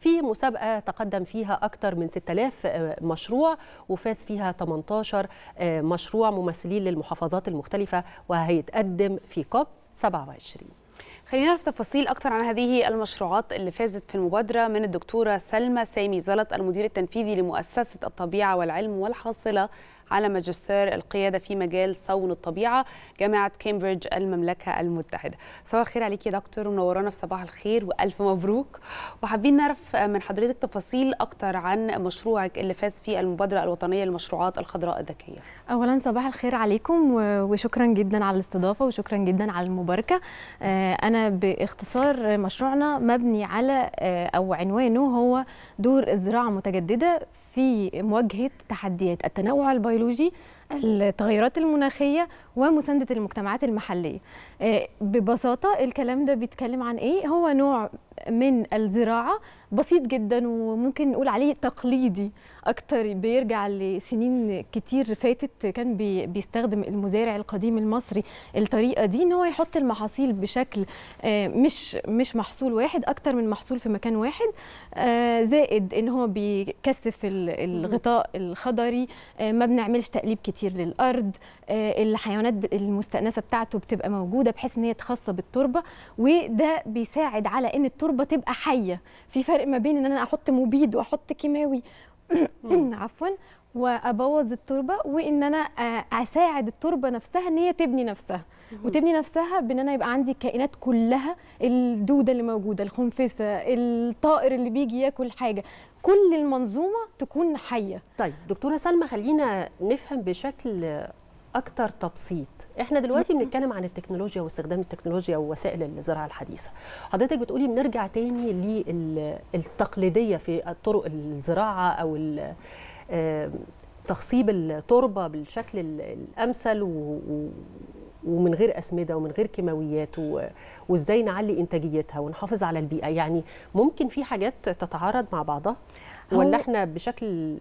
في مسابقه تقدم فيها اكثر من 6000 آه، مشروع وفاز فيها 18 آه، مشروع ممثلين للمحافظات المختلفه وهيتقدم في كوب 27 خلينا نعرف تفاصيل أكثر عن هذه المشروعات اللي فازت في المبادره من الدكتوره سلمى سامي زلط المدير التنفيذي لمؤسسه الطبيعه والعلم والحاصله على ماجستير القيادة في مجال صون الطبيعة جامعة كامبريدج المملكة المتحدة صباح الخير عليك يا دكتور ومنورانا في صباح الخير وألف مبروك وحابين نعرف من حضرتك تفاصيل أكتر عن مشروعك اللي فاز فيه المبادرة الوطنية للمشروعات الخضراء الذكية أولا صباح الخير عليكم وشكرا جدا على الاستضافة وشكرا جدا على المباركة آه، أنا باختصار مشروعنا مبني على آه، أو عنوانه هو دور الزراعة متجددة في مواجهه تحديات التنوع البيولوجي التغيرات المناخيه ومسانده المجتمعات المحليه آه، ببساطه الكلام ده بيتكلم عن ايه هو نوع من الزراعه بسيط جدا وممكن نقول عليه تقليدي اكتر بيرجع لسنين كتير فاتت كان بيستخدم المزارع القديم المصري الطريقه دي ان هو يحط المحاصيل بشكل آه، مش مش محصول واحد اكتر من محصول في مكان واحد آه، زائد ان هو بيكثف الغطاء الخضري ما بنعملش تقليب كتير للارض الحيوانات الهرمونات المستأنسة بتاعته بتبقى موجودة بحيث ان هي تخصب التربة وده بيساعد على ان التربة تبقى حية في فرق ما بين ان انا احط مبيد واحط كيماوي عفوا وابوظ التربه وان انا آه، اساعد التربه نفسها ان هي تبني نفسها وتبني نفسها بان انا يبقى عندي الكائنات كلها الدوده اللي موجوده الخنفسه الطائر اللي بيجي ياكل حاجه كل المنظومه تكون حيه طيب دكتوره سلمى خلينا نفهم بشكل اكتر تبسيط احنا دلوقتي بنتكلم عن التكنولوجيا واستخدام التكنولوجيا ووسائل الزراعه الحديثه حضرتك بتقولي بنرجع تاني للتقليديه في طرق الزراعه او آه، تخصيب التربه بالشكل الامثل ومن غير اسمده ومن غير كيماويات وازاي نعلي انتاجيتها ونحافظ على البيئه يعني ممكن في حاجات تتعارض مع بعضها ولا احنا بشكل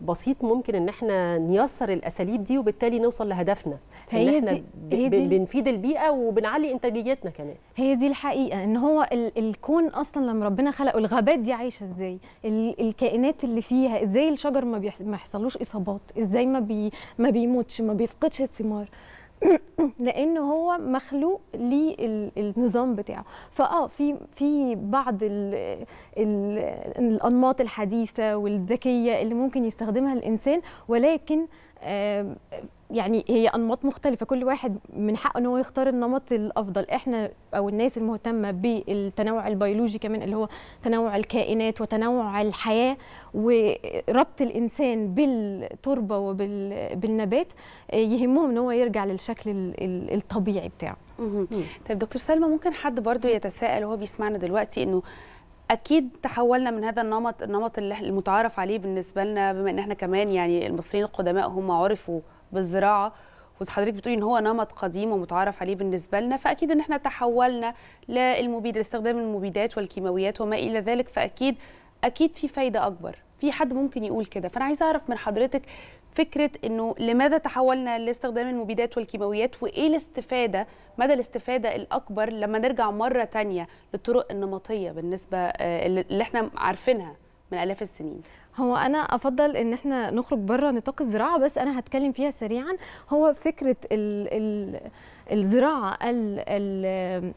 بسيط ممكن ان احنا نيسر الاساليب دي وبالتالي نوصل لهدفنا هي ان احنا دي بنفيد البيئه وبنعلي انتاجيتنا كمان هي دي الحقيقه ان هو ال الكون اصلا لما ربنا خلقه الغابات دي عايشه ازاي ال الكائنات اللي فيها ازاي الشجر ما, بيحصلوش اصابات ازاي ما بي ما بيموتش ما بيفقدش الثمار لان هو مخلوق للنظام بتاعه فاه في في بعض الـ الـ الانماط الحديثه والذكيه اللي ممكن يستخدمها الانسان ولكن آه، يعني هي انماط مختلفه كل واحد من حقه ان هو يختار النمط الافضل احنا او الناس المهتمه بالتنوع البيولوجي كمان اللي هو تنوع الكائنات وتنوع الحياه وربط الانسان بالتربه وبالنبات يهمهم ان هو يرجع للشكل الطبيعي بتاعه طيب دكتور سلمى ممكن حد برضو يتساءل وهو بيسمعنا دلوقتي انه اكيد تحولنا من هذا النمط النمط المتعارف عليه بالنسبه لنا بما ان احنا كمان يعني المصريين القدماء هم عرفوا بالزراعه وحضرتك بتقولي ان هو نمط قديم ومتعارف عليه بالنسبه لنا فاكيد ان احنا تحولنا للمبيد لاستخدام المبيدات والكيماويات وما الى ذلك فاكيد اكيد في فايده اكبر في حد ممكن يقول كده فانا عايزه اعرف من حضرتك فكره انه لماذا تحولنا لاستخدام المبيدات والكيماويات وايه الاستفاده مدى الاستفاده الاكبر لما نرجع مره تانية للطرق النمطيه بالنسبه آه، اللي احنا عارفينها من الاف السنين هو انا افضل ان احنا نخرج بره نطاق الزراعه بس انا هتكلم فيها سريعا هو فكره الـ الـ الزراعه ال الـ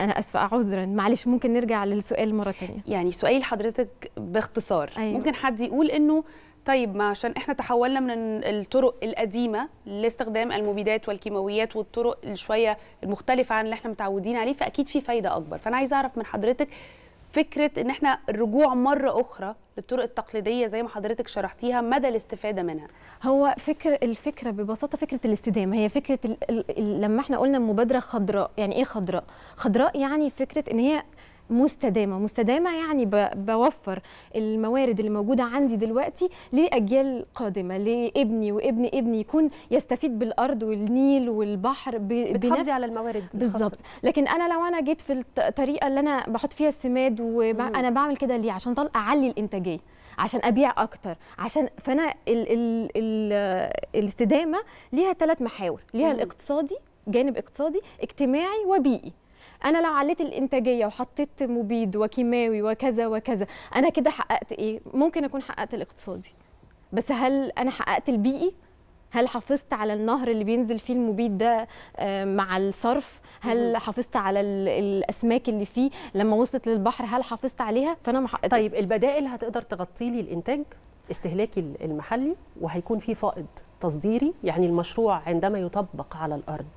انا اسفه عذرا معلش ممكن نرجع للسؤال مره ثانيه يعني سؤال حضرتك باختصار أيوة. ممكن حد يقول انه طيب ما عشان احنا تحولنا من الطرق القديمه لاستخدام المبيدات والكيماويات والطرق شويه المختلفه عن اللي احنا متعودين عليه فاكيد في فايده اكبر فانا عايزه اعرف من حضرتك فكره ان احنا الرجوع مره اخرى للطرق التقليديه زي ما حضرتك شرحتيها مدى الاستفاده منها هو فكر الفكره ببساطه فكره الاستدامه هي فكره لما احنا قلنا مبادره خضراء يعني ايه خضراء خضراء يعني فكره ان هي مستدامه مستدامه يعني بوفر الموارد اللي موجوده عندي دلوقتي لاجيال قادمه لابني وابن ابني يكون يستفيد بالارض والنيل والبحر بتحافظي على الموارد بالظبط لكن انا لو انا جيت في الطريقه اللي انا بحط فيها السماد وانا بعمل كده ليه عشان طال اعلي الانتاجيه عشان ابيع اكتر عشان فانا ال ال ال الاستدامه ليها ثلاث محاور ليها الاقتصادي جانب اقتصادي اجتماعي وبيئي انا لو عليت الانتاجيه وحطيت مبيد وكيماوي وكذا وكذا انا كده حققت ايه ممكن اكون حققت الاقتصادي بس هل انا حققت البيئي هل حافظت على النهر اللي بينزل فيه المبيد ده آه، مع الصرف هل حافظت على الاسماك اللي فيه لما وصلت للبحر هل حافظت عليها فانا محققت طيب البدائل هتقدر تغطي لي الانتاج استهلاكي المحلي وهيكون في فائض تصديري يعني المشروع عندما يطبق على الارض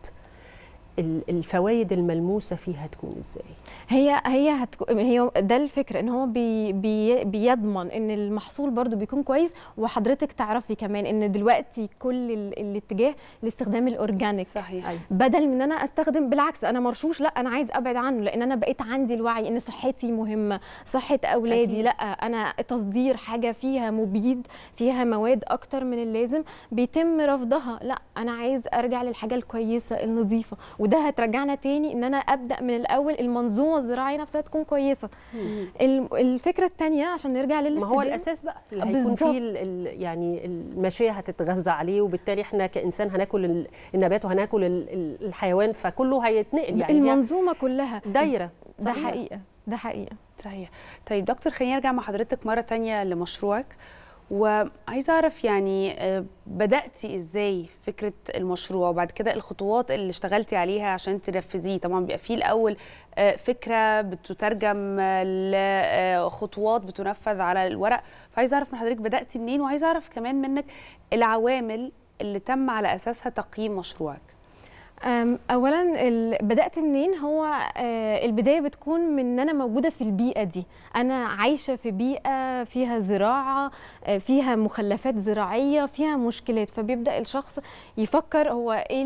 الفوائد الملموسه فيها تكون ازاي هي هي هتكون هي ده الفكره ان هو بي بي بيضمن ان المحصول برده بيكون كويس وحضرتك تعرفي كمان ان دلوقتي كل الاتجاه لاستخدام الاورجانيك صحيح أيوة. بدل من انا استخدم بالعكس انا مرشوش لا انا عايز ابعد عنه لان انا بقيت عندي الوعي ان صحتي مهمه صحه اولادي أكيد. لا انا تصدير حاجه فيها مبيد فيها مواد اكتر من اللازم بيتم رفضها لا انا عايز ارجع للحاجه الكويسه النظيفه وده هترجعنا تاني ان انا ابدا من الاول المنظومه الزراعيه نفسها تكون كويسه الفكره الثانيه عشان نرجع للاستدامه ما هو الاساس بقى اللي هيكون فيه يعني الماشيه هتتغذى عليه وبالتالي احنا كانسان هناكل النبات وهناكل الحيوان فكله هيتنقل يعني المنظومه كلها دايره ده حقيقه ده حقيقه صحيح طيب دكتور خلينا نرجع مع حضرتك مره ثانيه لمشروعك وعايزه اعرف يعني آه، بداتي ازاي فكره المشروع وبعد كده الخطوات اللي اشتغلتي عليها عشان تنفذيه طبعا بيبقى فيه الاول آه، فكره بتترجم لخطوات آه، بتنفذ على الورق فعايزه اعرف من حضرتك بداتي منين وعايزه اعرف كمان منك العوامل اللي تم على اساسها تقييم مشروعك اولا بدات منين هو آه، البدايه بتكون من انا موجوده في البيئه دي انا عايشه في بيئه فيها زراعه آه، فيها مخلفات زراعيه فيها مشكلات فبيبدا الشخص يفكر هو ايه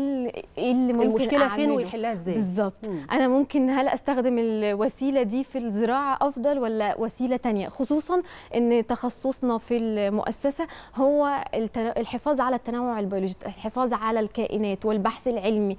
ايه اللي ممكن المشكله فين ويحلها ازاي بالظبط انا ممكن هل استخدم الوسيله دي في الزراعه افضل ولا وسيله تانية خصوصا ان تخصصنا في المؤسسه هو الحفاظ على التنوع البيولوجي الحفاظ على الكائنات والبحث العلمي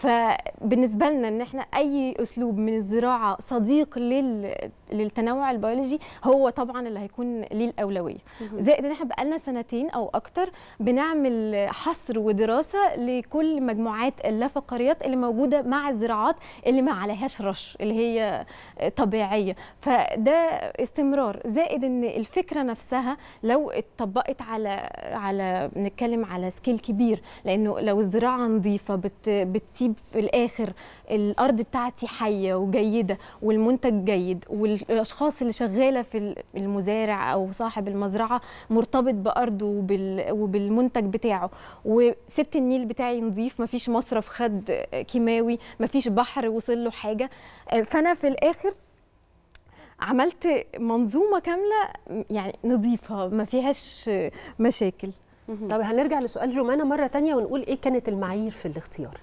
فبالنسبه لنا ان احنا اي اسلوب من الزراعه صديق لل... للتنوع البيولوجي هو طبعا اللي هيكون ليه الاولويه زائد ان احنا بقالنا سنتين او اكتر بنعمل حصر ودراسه لكل مجموعات اللافقاريات اللي موجوده مع الزراعات اللي ما عليهاش رش اللي هي طبيعيه فده استمرار زائد ان الفكره نفسها لو اتطبقت على على نتكلم على سكيل كبير لانه لو الزراعه نظيفه بت... بتسيب اسيب في الاخر الارض بتاعتي حيه وجيده والمنتج جيد والاشخاص اللي شغاله في المزارع او صاحب المزرعه مرتبط بارضه وبالمنتج بتاعه وسبت النيل بتاعي نظيف مفيش مصرف خد كيماوي مفيش بحر وصل له حاجه فانا في الاخر عملت منظومه كامله يعني نظيفه ما فيهاش مشاكل طب هنرجع لسؤال جمانه مره تانية ونقول ايه كانت المعايير في الاختيار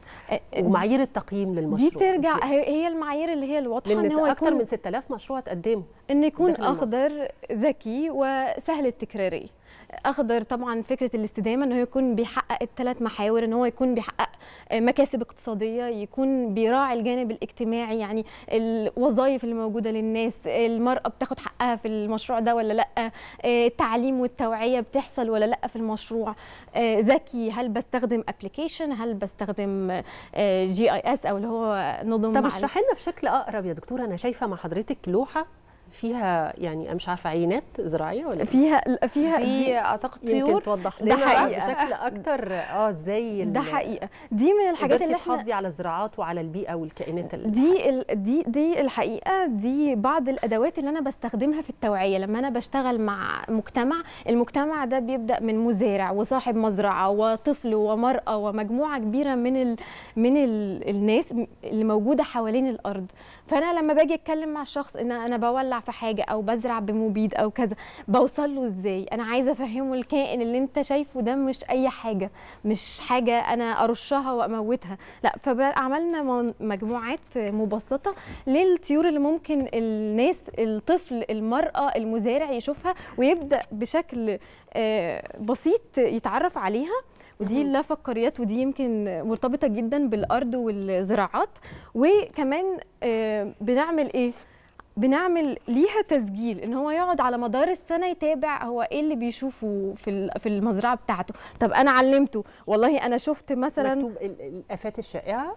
ومعايير التقييم للمشروع دي ترجع هي المعايير اللي هي الواضحه ان هو اكتر من 6000 مشروع اتقدموا ان يكون اخضر ذكي وسهل التكراريه اخضر طبعا فكره الاستدامه ان هو يكون بيحقق الثلاث محاور ان هو يكون بيحقق آه، مكاسب اقتصاديه يكون بيراعي الجانب الاجتماعي يعني الوظائف اللي موجوده للناس المراه بتاخد حقها في المشروع ده ولا لا آه، التعليم والتوعيه بتحصل ولا لا في المشروع آه، ذكي هل بستخدم ابلكيشن هل بستخدم جي اي اس او اللي هو نظم طب اشرح لنا بشكل اقرب يا دكتوره انا شايفه مع حضرتك لوحه فيها يعني مش عارفه عينات زراعيه ولا فيها فيها دي اعتقد طيور يمكن توضح لنا بشكل اكتر اه ازاي ده حقيقه دي من الحاجات اللي تحافظي على الزراعات وعلى البيئه والكائنات دي ال... دي دي الحقيقه دي بعض الادوات اللي انا بستخدمها في التوعيه لما انا بشتغل مع مجتمع المجتمع ده بيبدا من مزارع وصاحب مزرعه وطفل ومراه ومجموعه كبيره من ال... من ال... الناس اللي موجوده حوالين الارض فانا لما باجي اتكلم مع الشخص ان انا بولع في حاجه او بزرع بمبيد او كذا بوصل له ازاي انا عايزه افهمه الكائن اللي انت شايفه ده مش اي حاجه مش حاجه انا ارشها واموتها لا فعملنا مجموعات مبسطه للطيور اللي ممكن الناس الطفل المراه المزارع يشوفها ويبدا بشكل آه، بسيط يتعرف عليها ودي لا فقاريات ودي يمكن مرتبطه جدا بالارض والزراعات وكمان آه، بنعمل ايه بنعمل ليها تسجيل ان هو يقعد على مدار السنه يتابع هو ايه اللي بيشوفه في في المزرعه بتاعته طب انا علمته والله انا شفت مثلا مكتوب الافات الشائعه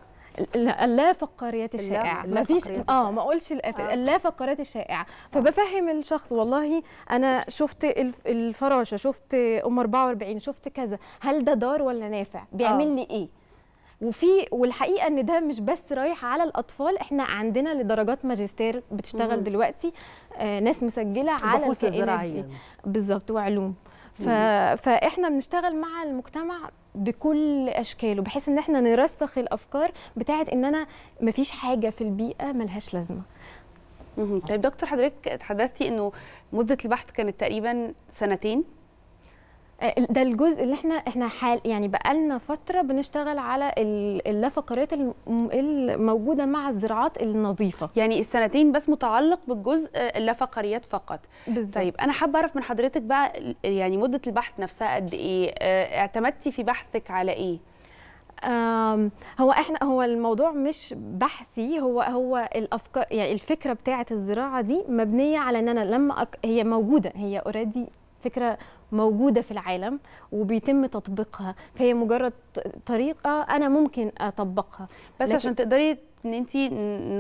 لا فقاريات الشائعه مفيش فيش اه ما اقولش لا آه. فقاريات الشائعه آه. فبفهم الشخص والله انا شفت الفراشه شفت ام 44 شفت كذا هل ده دار ولا نافع بيعمل لي آه. ايه وفي والحقيقه ان ده مش بس رايح على الاطفال احنا عندنا لدرجات ماجستير بتشتغل دلوقتي آه، ناس مسجله على الزراعيه بالظبط وعلوم ف... فاحنا بنشتغل مع المجتمع بكل اشكاله بحيث ان احنا نرسخ الافكار بتاعه ان انا مفيش حاجه في البيئه ملهاش لازمه طيب دكتور حضرتك تحدثتي انه مده البحث كانت تقريبا سنتين آه، ده الجزء اللي احنا احنا حال يعني بقالنا فتره بنشتغل على اللافقرات الموجوده مع الزراعات النظيفه يعني السنتين بس متعلق بالجزء آه، اللافقريات فقط بالزبط. طيب انا حابه اعرف من حضرتك بقى يعني مده البحث نفسها قد ايه آه، اعتمدتي في بحثك على ايه هو احنا هو الموضوع مش بحثي هو هو الافكار يعني الفكره بتاعه الزراعه دي مبنيه على ان انا لما أك... هي موجوده هي اوريدي فكره موجوده في العالم وبيتم تطبيقها فهي مجرد طريقه انا ممكن اطبقها بس عشان تقدري ان انت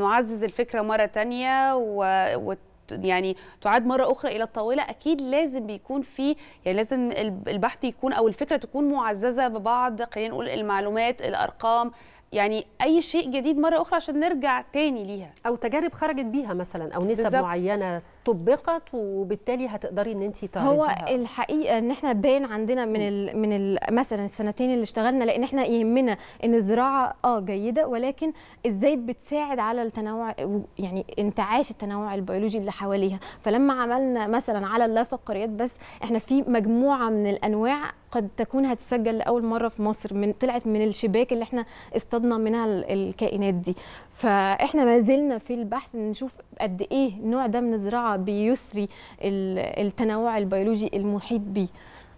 نعزز الفكره مره ثانيه و... يعني تعاد مره اخرى الى الطاوله اكيد لازم بيكون في يعني لازم البحث يكون او الفكره تكون معززه ببعض خلينا نقول المعلومات الارقام يعني اي شيء جديد مره اخرى عشان نرجع تاني ليها او تجارب خرجت بيها مثلا او نسب بالزبط. معينه طبقت وبالتالي هتقدري ان انت تعرضيها هو الحقيقه ان احنا باين عندنا من من مثلا السنتين اللي اشتغلنا لان احنا يهمنا ان الزراعه اه جيده ولكن ازاي بتساعد على التنوع يعني انتعاش التنوع البيولوجي اللي حواليها فلما عملنا مثلا على فقريات بس احنا في مجموعه من الانواع قد تكون هتسجل لاول مره في مصر من طلعت من الشباك اللي احنا اصطادنا منها الكائنات دي فاحنا ما زلنا في البحث نشوف قد ايه النوع ده من الزراعه بيثري التنوع البيولوجي المحيط بيه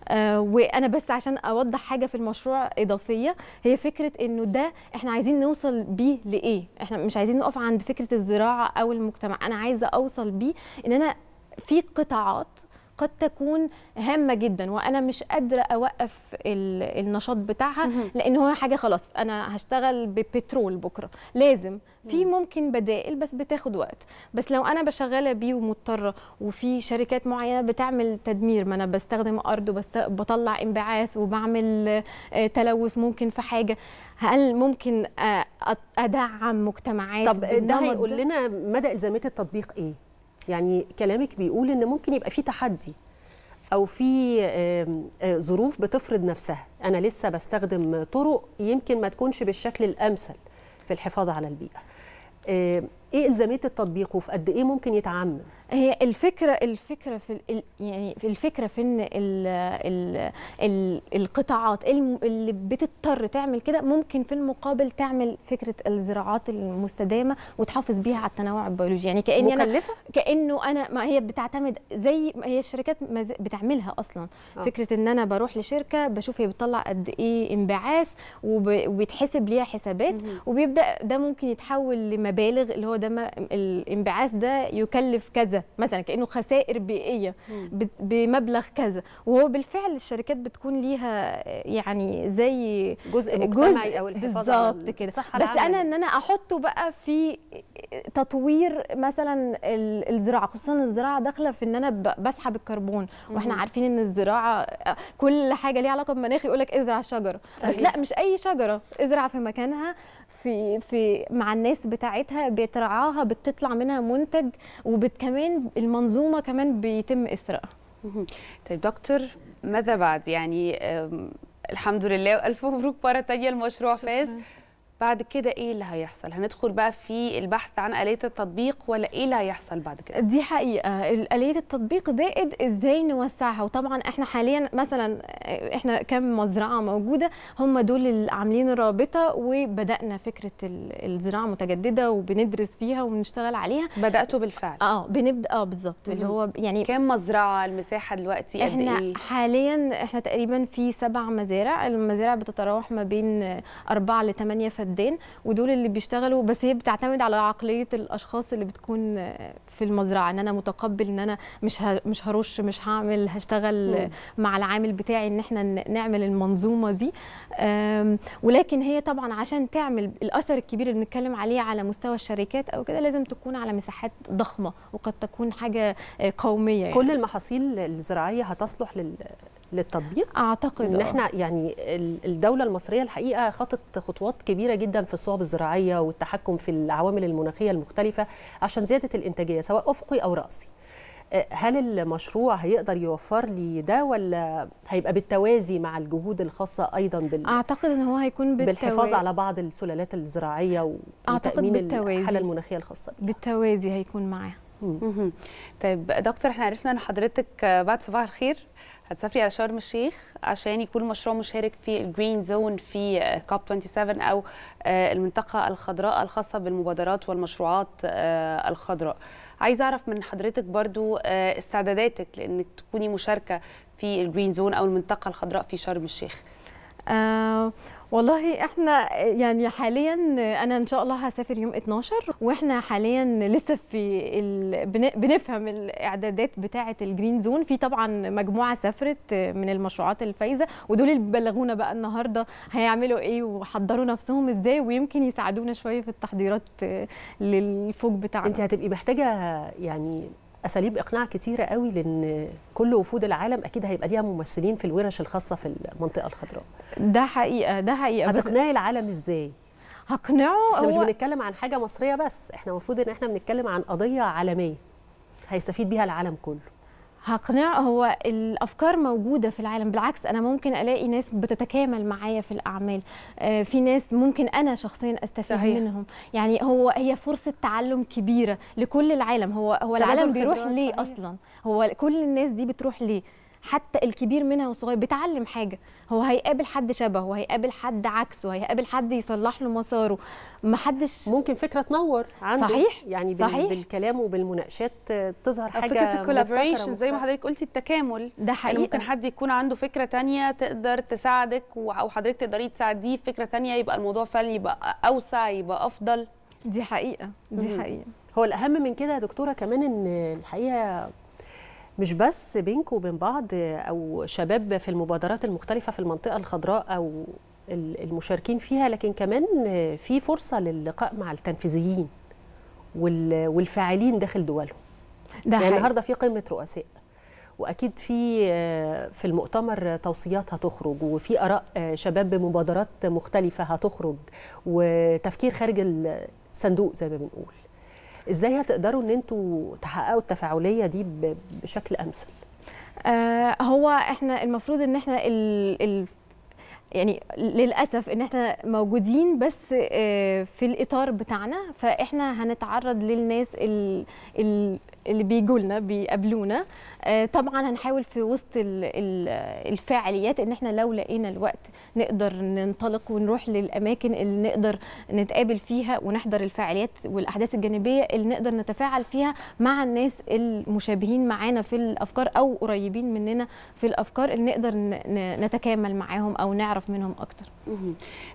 آه، وانا بس عشان اوضح حاجه في المشروع اضافيه هي فكره انه ده احنا عايزين نوصل بيه لايه احنا مش عايزين نقف عند فكره الزراعه او المجتمع انا عايزه اوصل بيه ان انا في قطاعات قد تكون هامه جدا وانا مش قادره اوقف النشاط بتاعها لان هو حاجه خلاص انا هشتغل ببترول بكره لازم في ممكن بدائل بس بتاخد وقت بس لو انا بشغله بيه ومضطره وفي شركات معينه بتعمل تدمير ما انا بستخدم ارض وبطلع انبعاث وبعمل آه، تلوث ممكن في حاجه هل ممكن آه، ادعم مجتمعات طب ده هيقول لنا مدى الزاميه التطبيق ايه يعني كلامك بيقول ان ممكن يبقى في تحدي او في آه، ظروف بتفرض نفسها انا لسه بستخدم طرق يمكن ما تكونش بالشكل الامثل في الحفاظ على البيئه ايه الزاميه التطبيق وفي قد ايه ممكن يتعمم هي الفكره الفكره في يعني الفكره في ان الـ الـ الـ القطاعات اللي بتضطر تعمل كده ممكن في المقابل تعمل فكره الزراعات المستدامه وتحافظ بيها على التنوع البيولوجي يعني كاني مكلفة؟ انا كانه انا ما هي بتعتمد زي ما هي الشركات بتعملها اصلا آه. فكره ان انا بروح لشركه بشوف هي بتطلع قد ايه انبعاث وبيتحسب ليها حسابات وبيبدا ده ممكن يتحول لمبالغ اللي هو ده الانبعاث ده يكلف كذا مثلا كانه خسائر بيئيه بمبلغ كذا وهو بالفعل الشركات بتكون ليها يعني زي جزء مجتمعي جزء او الحفاظ بالظبط كده بس انا ان انا احطه بقى في تطوير مثلا الزراعه خصوصا الزراعه داخله في ان انا بسحب الكربون واحنا عارفين ان الزراعه آه، كل حاجه ليها علاقه بمناخ يقول لك ازرع شجره بس لا مش اي شجره ازرع في مكانها في في مع الناس بتاعتها بترعاها بتطلع منها منتج وكمان المنظومه كمان بيتم اثراءها طيب دكتور ماذا بعد يعني الحمد لله والف مبروك مره ثانيه المشروع فاز بعد كده ايه اللي هيحصل هندخل بقى في البحث عن آلية التطبيق ولا ايه اللي هيحصل بعد كده دي حقيقة آلية التطبيق زائد ازاي نوسعها وطبعا احنا حاليا مثلا احنا كم مزرعة موجودة هم دول اللي عاملين الرابطة وبدأنا فكرة الزراعة المتجددة وبندرس فيها وبنشتغل عليها بدأتوا بالفعل اه بنبدأ اه بالظبط اللي هو يعني كم مزرعة المساحة دلوقتي قد ايه حاليا احنا تقريبا في سبع مزارع المزارع بتتراوح ما بين أربعة لثمانية فدان الدين ودول اللي بيشتغلوا بس هي بتعتمد على عقليه الاشخاص اللي بتكون في المزرعه ان انا متقبل ان انا مش مش هرش مش هعمل هشتغل مم. مع العامل بتاعي ان احنا نعمل المنظومه دي ولكن هي طبعا عشان تعمل الاثر الكبير اللي بنتكلم عليه على مستوى الشركات او كده لازم تكون على مساحات ضخمه وقد تكون حاجه آه، قوميه يعني. كل المحاصيل الزراعيه هتصلح لل للتطبيق اعتقد ان آه. احنا يعني الدوله المصريه الحقيقه خطت خطوات كبيره جدا في الصعوب الزراعيه والتحكم في العوامل المناخيه المختلفه عشان زياده الانتاجيه سواء افقي او راسي هل المشروع هيقدر يوفر لي ده ولا هيبقى بالتوازي مع الجهود الخاصه ايضا بال اعتقد ان هو هيكون بالتوازي بالحفاظ على بعض السلالات الزراعيه وتامين الحاله المناخيه الخاصه بيها. بالتوازي هيكون معاه طيب دكتور احنا عرفنا ان حضرتك بعد صباح الخير هتسافري على شرم الشيخ عشان يكون المشروع مشارك في الجرين زون في كاب آه، 27 او آه، المنطقه الخضراء الخاصه بالمبادرات والمشروعات آه، الخضراء عايزه اعرف من حضرتك برضو استعداداتك لانك تكوني مشاركه في الجرين زون او المنطقه الخضراء في شرم الشيخ والله احنا يعني حاليا انا ان شاء الله هسافر يوم 12 واحنا حاليا لسه في ال... بنفهم الاعدادات بتاعه الجرين زون في طبعا مجموعه سافرت من المشروعات الفايزه ودول اللي بلغونا بقى النهارده هيعملوا ايه وحضروا نفسهم ازاي ويمكن يساعدونا شويه في التحضيرات للفوج بتاعنا انت هتبقي محتاجه يعني اساليب اقناع كتيره قوي لان كل وفود العالم اكيد هيبقى ليها ممثلين في الورش الخاصه في المنطقه الخضراء ده حقيقه ده حقيقه هتقنعي العالم ازاي هقنعه احنا هو... مش بنتكلم عن حاجه مصريه بس احنا المفروض ان احنا بنتكلم عن قضيه عالميه هيستفيد بيها العالم كله هقنعه هو الافكار موجوده في العالم بالعكس انا ممكن الاقي ناس بتتكامل معايا في الاعمال آه، في ناس ممكن انا شخصيا استفيد صحيح. منهم يعني هو هي فرصه تعلم كبيره لكل العالم هو هو العالم بيروح ليه صحيح. اصلا هو كل الناس دي بتروح ليه حتى الكبير منها والصغير بيتعلم حاجه هو هيقابل حد شبهه هيقابل حد عكسه هيقابل حد يصلح له مساره ما حدش ممكن فكره تنور عنده صحيح يعني بال... صحيح. بالكلام وبالمناقشات تظهر حاجه فكره الكولابوريشن زي ما حضرتك قلتي التكامل ده حقيقي يعني ممكن حد يكون عنده فكره تانية تقدر تساعدك او حضرتك تقدري تساعديه فكره تانية يبقى الموضوع فعلا يبقى اوسع يبقى افضل دي حقيقه دي مم. حقيقه هو الاهم من كده يا دكتوره كمان ان الحقيقه مش بس بينكم وبين بعض او شباب في المبادرات المختلفه في المنطقه الخضراء او المشاركين فيها لكن كمان في فرصه للقاء مع التنفيذيين والفاعلين داخل دولهم ده يعني النهارده في قمه رؤساء واكيد في آه، في المؤتمر توصيات هتخرج وفي اراء آه، شباب بمبادرات مختلفه هتخرج وتفكير خارج الصندوق زي ما بنقول ازاي هتقدروا ان انتوا تحققوا التفاعليه دي بشكل امثل آه، هو احنا المفروض ان احنا يعني للاسف ان احنا موجودين بس آه، في الاطار بتاعنا فاحنا هنتعرض للناس اللي بيجوا لنا بيقابلونا آه، طبعا هنحاول في وسط الفعاليات ان احنا لو لقينا الوقت نقدر ننطلق ونروح للاماكن اللي نقدر نتقابل فيها ونحضر الفعاليات والاحداث الجانبيه اللي نقدر نتفاعل فيها مع الناس المشابهين معانا في الافكار او قريبين مننا في الافكار اللي نقدر نتكامل معاهم او نعرف نعرف منهم اكتر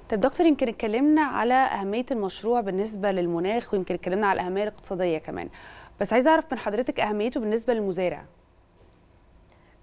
طب دكتور يمكن اتكلمنا على اهميه المشروع بالنسبه للمناخ ويمكن اتكلمنا على الاهميه الاقتصاديه كمان بس عايزه اعرف من حضرتك اهميته بالنسبه للمزارع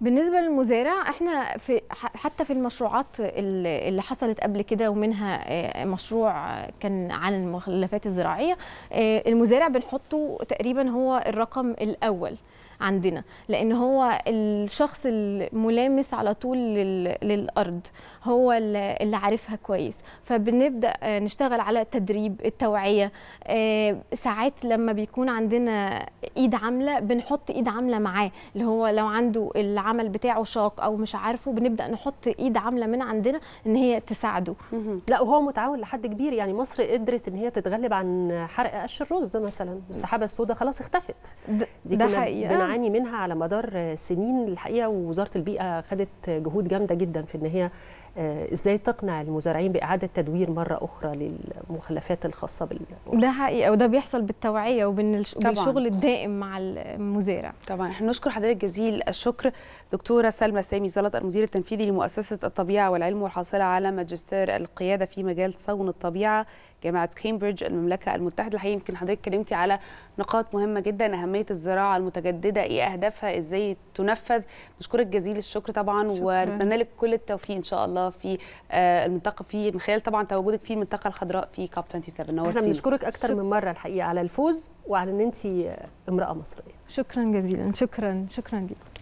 بالنسبه للمزارع احنا في حتى في المشروعات اللي حصلت قبل كده ومنها آه، مشروع كان عن المخلفات الزراعيه آه، المزارع بنحطه تقريبا هو الرقم الاول عندنا لان هو الشخص الملامس على طول للارض هو اللي عارفها كويس فبنبدا نشتغل على التدريب التوعيه آه، ساعات لما بيكون عندنا ايد عامله بنحط ايد عامله معاه اللي هو لو عنده العمل بتاعه شاق او مش عارفه بنبدا نحط ايد عامله من عندنا ان هي تساعده لا وهو متعاون لحد كبير يعني مصر قدرت ان هي تتغلب عن حرق قش الرز مثلا السحابه السوداء خلاص اختفت دي ده حقيقي نعاني منها على مدار سنين الحقيقه ووزاره البيئه خدت جهود جامده جدا في ان هي آه، ازاي تقنع المزارعين باعاده تدوير مره اخرى للمخلفات الخاصه بال ده حقيقي وده بيحصل بالتوعيه وبالشغل الدائم مع المزارع طبعا احنا نشكر حضرتك جزيل الشكر دكتوره سلمى سامي زلط المدير التنفيذي لمؤسسه الطبيعه والعلم والحاصله على ماجستير القياده في مجال صون الطبيعه جامعه كامبريدج المملكه المتحده الحقيقه يمكن حضرتك اتكلمتي على نقاط مهمه جدا اهميه الزراعه المتجدده ايه اهدافها ازاي تنفذ نشكرك جزيل الشكر طبعا ونتمنى لك كل التوفيق ان شاء الله في آه، المنطقه في من خلال طبعا تواجدك في المنطقه الخضراء في كاب 27 نورتينا احنا بنشكرك اكتر من مره الحقيقه على الفوز وعلى ان انت امراه مصريه شكرا جزيلا شكرا شكرا جدا